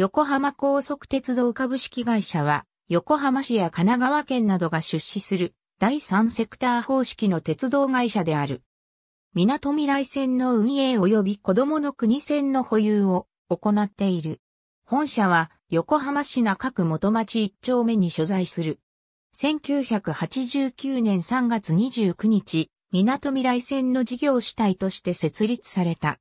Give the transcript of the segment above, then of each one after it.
横浜高速鉄道株式会社は、横浜市や神奈川県などが出資する第三セクター方式の鉄道会社である。港未来線の運営及び子供の国線の保有を行っている。本社は横浜市中区元町一丁目に所在する。1989年3月29日、港未来線の事業主体として設立された。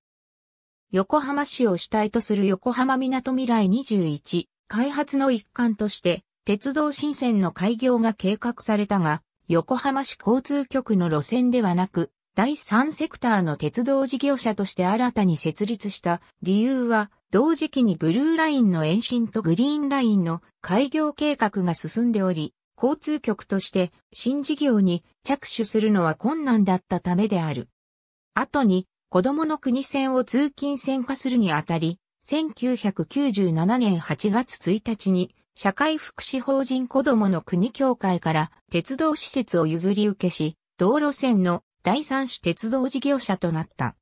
横浜市を主体とする横浜港未来21開発の一環として、鉄道新線の開業が計画されたが、横浜市交通局の路線ではなく、第3セクターの鉄道事業者として新たに設立した理由は、同時期にブルーラインの延伸とグリーンラインの開業計画が進んでおり、交通局として新事業に着手するのは困難だったためである。後に子供の国線を通勤線化するにあたり、1997年8月1日に、社会福祉法人子供の国協会から鉄道施設を譲り受けし、道路線の第三種鉄道事業者となった。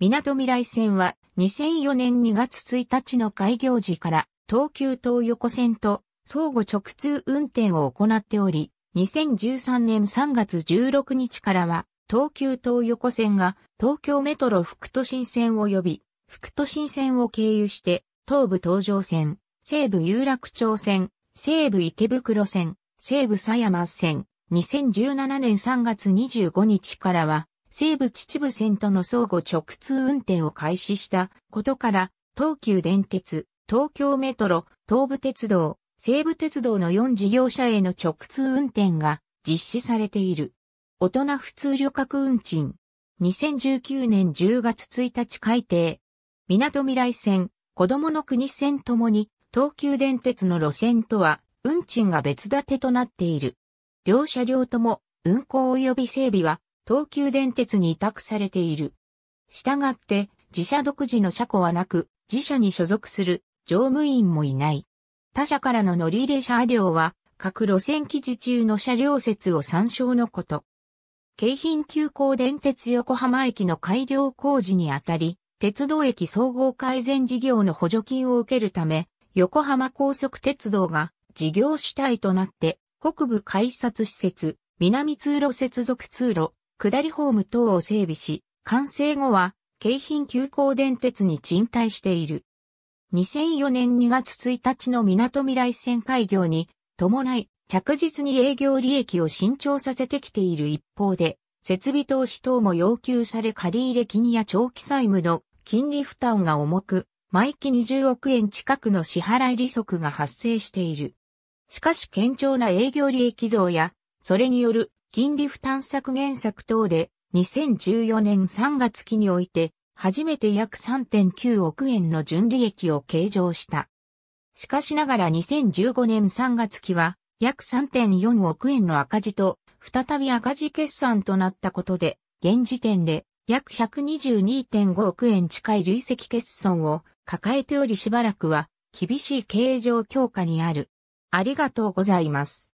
港未来線は2004年2月1日の開業時から東急東横線と相互直通運転を行っており、2013年3月16日からは東急東横線が東京メトロ副都心線を呼び、副都心線を経由して東武東上線、西武有楽町線、西武池袋線、西武狭山線、2017年3月25日からは、西武秩父線との相互直通運転を開始したことから、東急電鉄、東京メトロ、東武鉄道、西武鉄道の4事業者への直通運転が実施されている。大人普通旅客運賃。2019年10月1日改定。港未来線、子供の国線ともに、東急電鉄の路線とは、運賃が別立てとなっている。両車両とも、運行及び整備は、東急電鉄に委託されている。したがって、自社独自の車庫はなく、自社に所属する乗務員もいない。他社からの乗り入れ車両は、各路線記事中の車両説を参照のこと。京浜急行電鉄横浜駅の改良工事にあたり、鉄道駅総合改善事業の補助金を受けるため、横浜高速鉄道が事業主体となって、北部改札施設、南通路接続通路、下りホーム等を整備し、完成後は、京浜急行電鉄に賃貸している。2004年2月1日の港未来線開業に伴い、着実に営業利益を伸長させてきている一方で、設備投資等も要求され借入金や長期債務の金利負担が重く、毎期20億円近くの支払い利息が発生している。しかし堅調な営業利益増や、それによる金利負担削減策等で、2014年3月期において、初めて約3.9億円の純利益を計上した。しかしながら2015年3月期は、約3.4億円の赤字と、再び赤字決算となったことで、現時点で約122.5億円近い累積欠損を抱えておりしばらくは厳しい経営状況下にある。ありがとうございます。